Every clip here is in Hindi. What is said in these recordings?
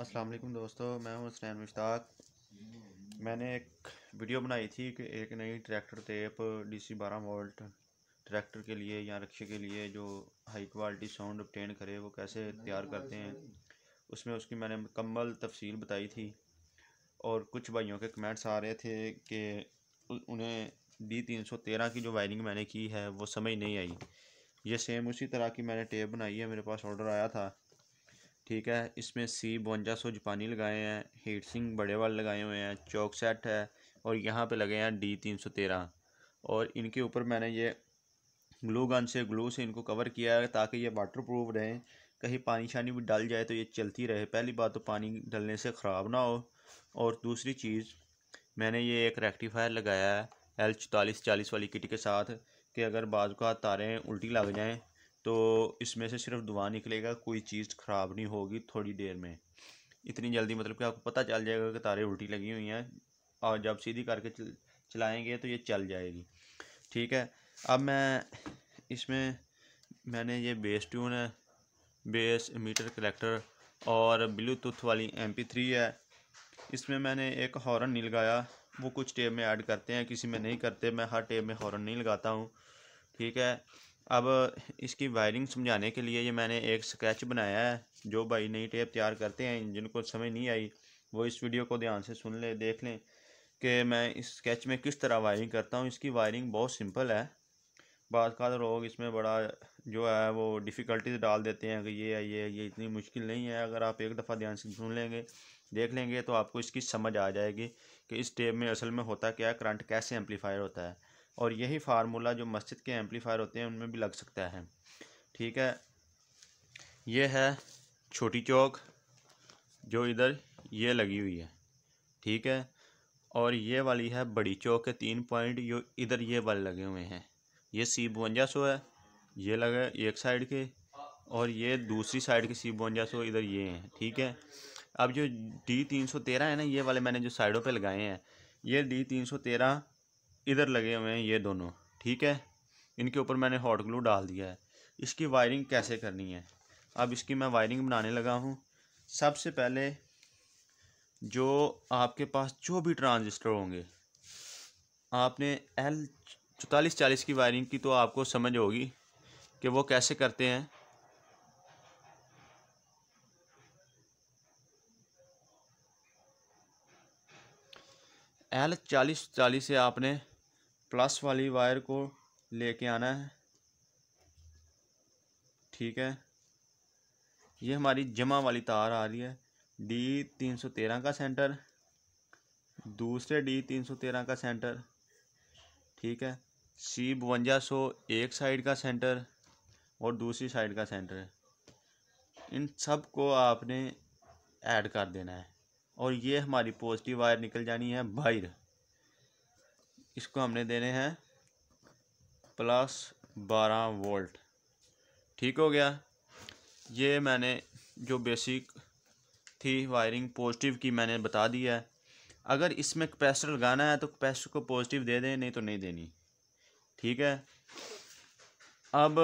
अस्सलाम वालेकुम दोस्तों मैं हूं हसनैन मुश्ताक मैंने एक वीडियो बनाई थी कि एक नई tractor tape DC 12 volt tractor के लिए या रक्षे के लिए जो हाई क्वालिटी साउंड ऑप्टेन करे वो कैसे तैयार करते हैं उसमें उसकी मैंने मुकम्मल तफसील बताई थी और कुछ भाइयों के कमेंट्स आ रहे थे कि उन्हें डी तीन सौ तेरह की जो वायरिंग मैंने की है वो समझ नहीं आई ये सेम उसी तरह की मैंने टेप बनाई है मेरे पास ऑर्डर आया था ठीक है इसमें सी बवंजा सौ जापानी लगाए हैं हीट सिंह बड़े वाले लगाए हुए हैं चौक सेट है और यहाँ पे लगे हैं डी तीन सौ तेरह और इनके ऊपर मैंने ये ग्लू गन से ग्लू से इनको कवर किया है ताकि ये वाटर प्रूफ रहें कहीं पानी शानी भी डाल जाए तो ये चलती रहे पहली बात तो पानी डलने से ख़राब ना हो और दूसरी चीज़ मैंने ये एक रेक्टिफायर लगाया है एल चौतालीस चालीस वाली किट के साथ कि अगर बाज़ का तारें उल्टी लग जाएँ तो इसमें से सिर्फ दुआ निकलेगा कोई चीज़ ख़राब नहीं होगी थोड़ी देर में इतनी जल्दी मतलब कि आपको पता चल जाएगा कि तारे उल्टी लगी हुई हैं और जब सीधी करके चल, चलाएँगे तो ये चल जाएगी ठीक है अब मैं इसमें मैंने ये बेस ट्यून है बेस मीटर कलेक्टर और ब्लूटूथ वाली एम पी थ्री है इसमें मैंने एक हॉर्न नहीं लगाया वो कुछ टेप में ऐड करते हैं किसी में नहीं करते मैं हर टेप में हॉर्न नहीं लगाता हूँ ठीक है अब इसकी वायरिंग समझाने के लिए ये मैंने एक स्केच बनाया है जो भाई नई टेप तैयार करते हैं जिनको समझ नहीं आई वो इस वीडियो को ध्यान से सुन ले देख लें कि मैं इस स्केच में किस तरह वायरिंग करता हूँ इसकी वायरिंग बहुत सिंपल है बाद का लोग इसमें बड़ा जो है वो डिफ़िकल्टीज डाल देते हैं कि ये है ये ये इतनी मुश्किल नहीं है अगर आप एक दफ़ा ध्यान से सुन लेंगे देख लेंगे तो आपको इसकी समझ आ जाएगी कि इस टेप में असल में होता क्या करंट कैसे एम्पलीफायर होता है और यही फार्मूला जो मस्जिद के एम्पलीफायर होते हैं उनमें भी लग सकता है ठीक है ये है छोटी चौक जो इधर ये लगी हुई है ठीक है और ये वाली है बड़ी चौक के तीन पॉइंट जो इधर ये वाले लगे हुए हैं ये सी बवंजा सौ है ये लगा एक साइड के और ये दूसरी साइड के सी बवंजा सौ इधर ये हैं ठीक है अब जो डी तीन सौ तेरह है ना ये वाले मैंने जो साइडों पे लगाए हैं ये डी तीन सौ तेरह इधर लगे हुए हैं ये दोनों ठीक है इनके ऊपर मैंने हॉट ग्लू डाल दिया है इसकी वायरिंग कैसे करनी है अब इसकी मैं वायरिंग बनाने लगा हूँ सबसे पहले जो आपके पास जो भी ट्रांजिस्टर होंगे आपने एल चौतालीस चालीस की वायरिंग की तो आपको समझ होगी कि वो कैसे करते हैं एल चालीस चालीस से आपने प्लस वाली वायर को लेके आना है ठीक है ये हमारी जमा वाली तार आ रही है डी तीन सौ तेरह का सेंटर दूसरे डी तीन सौ तेरह का सेंटर ठीक है सी बवंजा सौ एक साइड का सेंटर और दूसरी साइड का सेंटर है इन सब को आपने ऐड कर देना है और ये हमारी पॉजिटिव वायर निकल जानी है बाहर इसको हमने देने हैं प्लस बारह वोल्ट ठीक हो गया ये मैंने जो बेसिक थी वायरिंग पॉजिटिव की मैंने बता दी है अगर इसमें कैपेसिटर लगाना है तो कैपेसिटर को पॉजिटिव दे दें नहीं तो नहीं देनी ठीक है अब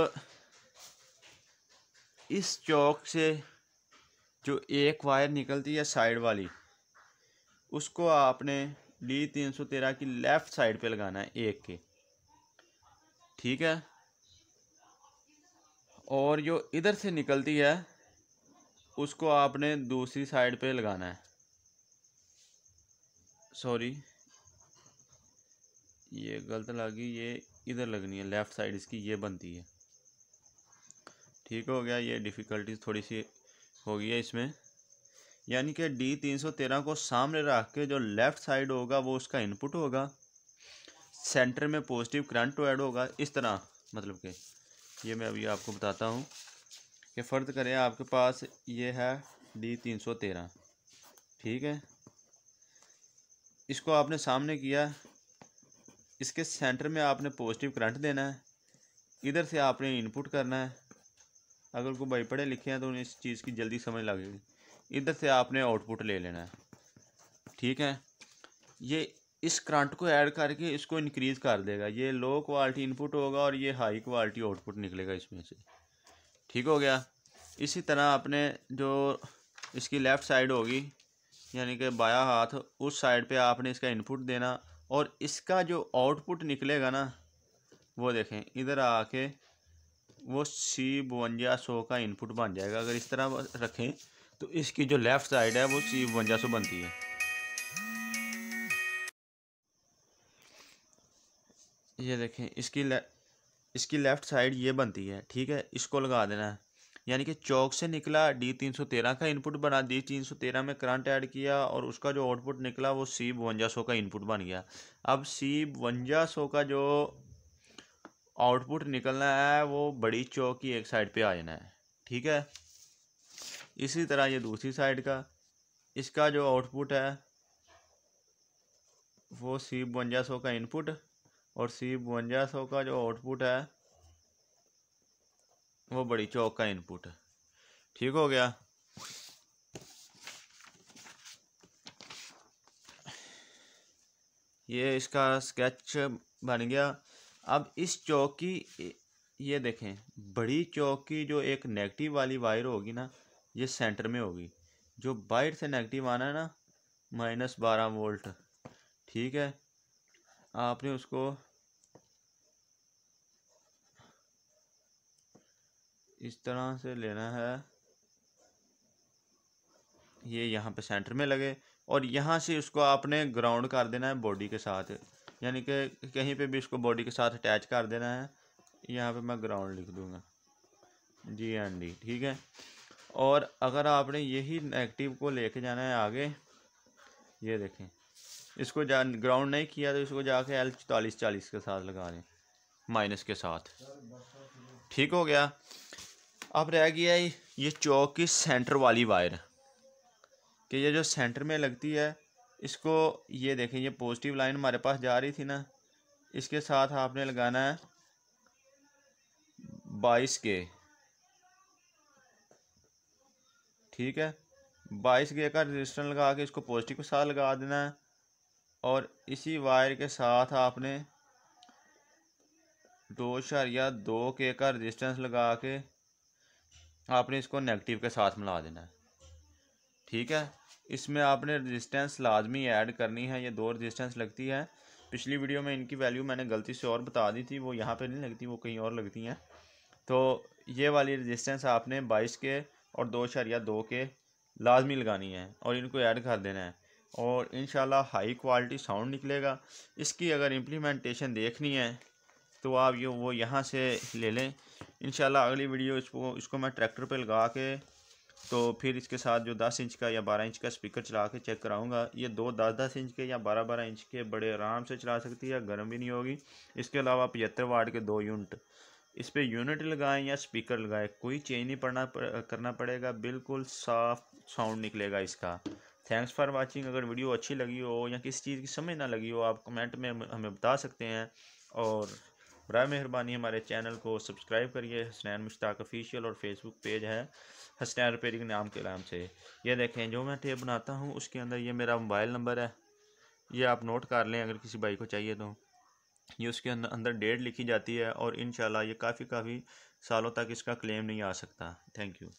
इस चौक से जो एक वायर निकलती है साइड वाली उसको आपने डी तीन सौ तेरह की लेफ़्ट साइड पे लगाना है एक के ठीक है और जो इधर से निकलती है उसको आपने दूसरी साइड पे लगाना है सॉरी ये गलत लगी ये इधर लगनी है लेफ़्ट साइड इसकी ये बनती है ठीक हो गया ये डिफ़िकल्टीज थोड़ी सी हो गई है इसमें यानी कि डी तीन सौ तेरह को सामने रख के जो लेफ़्ट साइड होगा वो उसका इनपुट होगा सेंटर में पॉजिटिव करंट ऐड होगा इस तरह मतलब कि ये मैं अभी आपको बताता हूँ कि फ़र्द करें आपके पास ये है डी तीन सौ तेरह ठीक है इसको आपने सामने किया इसके सेंटर में आपने पॉजिटिव करंट देना है इधर से आपने इनपुट करना है अगर कोई भाई पढ़े लिखे हैं तो उन्हें इस चीज़ की जल्दी समझ लगेगी इधर से आपने आउटपुट ले लेना है ठीक है ये इस करंट को ऐड करके इसको इंक्रीज़ कर देगा ये लो क्वालिटी इनपुट होगा और ये हाई क्वालिटी आउटपुट निकलेगा इसमें से ठीक हो गया इसी तरह आपने जो इसकी लेफ़्ट साइड होगी यानी कि बाया हाथ उस साइड पे आपने इसका इनपुट देना और इसका जो आउटपुट निकलेगा ना वो देखें इधर आके वो सी बवंजा सौ का इनपुट बन जाएगा अगर इस तरह रखें तो इसकी जो लेफ़्ट साइड है वो सी बवंजा सौ बनती है ये देखें इसकी ले, इसकी लेफ़्ट साइड ये बनती है ठीक है इसको लगा देना है यानी कि चौक से निकला डी तीन सौ तेरह का इनपुट बना डी तीन सौ तेरह में करंट ऐड किया और उसका जो आउटपुट निकला वो सी बवंजा सौ का इनपुट बन गया अब सी बवंजा सौ का जो आउटपुट निकलना है वो बड़ी चौक की एक साइड पे आ जाना है ठीक है इसी तरह ये दूसरी साइड का इसका जो आउटपुट है वो सी बवंजा सौ का इनपुट और सी बवंजा सौ का जो आउटपुट है वो बड़ी चौक का इनपुट है ठीक हो गया ये इसका स्केच बन गया अब इस चौक की ये देखें बड़ी चौक की जो एक नेगेटिव वाली वायर होगी ना ये सेंटर में होगी जो बाहर से नेगेटिव आना है ना माइनस बारह वोल्ट ठीक है आपने उसको इस तरह से लेना है ये यहाँ पे सेंटर में लगे और यहाँ से उसको आपने ग्राउंड कर देना है बॉडी के साथ यानी कि कहीं पे भी इसको बॉडी के साथ अटैच कर देना है यहाँ पे मैं ग्राउंड लिख दूँगा जी एंड हाँ डी ठीक है और अगर आपने यही नेगेटिव को लेके जाना है आगे ये देखें इसको जा ग्राउंड नहीं किया तो इसको जाके एल चालीस चालीस के साथ लगा दें माइनस के साथ ठीक हो गया अब रह गया ये चौक की सेंटर वाली वायर कि ये जो सेंटर में लगती है इसको ये देखें ये पॉजिटिव लाइन हमारे पास जा रही थी ना इसके साथ आपने लगाना है बाईस के ठीक है बाईस गेयर का रजिस्टर लगा के इसको पॉजिटिव के साथ लगा देना है और इसी वायर के साथ आपने दो या दो के का रजिस्टेंस लगा के आपने इसको नेगेटिव के साथ मिला देना है ठीक है इसमें आपने रजिस्टेंस लाजमी ऐड करनी है ये दो रजिस्टेंस लगती है पिछली वीडियो में इनकी वैल्यू मैंने गलती से और बता दी थी वो यहाँ पे नहीं लगती वो कहीं और लगती हैं तो ये वाली रजिस्टेंस आपने बाईस के और दो शरिया दो के लाजमी लगानी है और इनको ऐड कर देना है और इन हाई क्वालिटी साउंड निकलेगा इसकी अगर इम्प्लीमेंटेशन देखनी है तो आप ये वो यहाँ से ले लें इन अगली वीडियो इसको इसको मैं ट्रैक्टर पे लगा के तो फिर इसके साथ जो दस इंच का या बारह इंच का स्पीकर चला के चेक कराऊंगा ये दो दस दस इंच के या बारह बारह इंच के बड़े आराम से चला सकती है गर्म भी नहीं होगी इसके अलावा पचहत्तर वाट के दो यूनिट इस पर यूनिट लगाएं या स्पीकर लगाएं कोई चेंज नहीं पड़ना करना पड़ेगा बिल्कुल साफ साउंड निकलेगा इसका थैंक्स फॉर वाचिंग अगर वीडियो अच्छी लगी हो या किसी चीज़ की समझ ना लगी हो आप कमेंट में हमें बता सकते हैं और बर मेहरबानी हमारे चैनल को सब्सक्राइब करिए हसनैन मुश्ताक ऑफिशियल और फेसबुक पेज है हसनैन रिपेयरिंग नाम के नाम से ये देखें जो मैं टेप बनाता हूँ उसके अंदर ये मेरा मोबाइल नंबर है ये आप नोट कर लें अगर किसी भाई को चाहिए तो ये उसके अंदर अंदर डेट लिखी जाती है और इन ये काफ़ी काफ़ी सालों तक इसका क्लेम नहीं आ सकता थैंक यू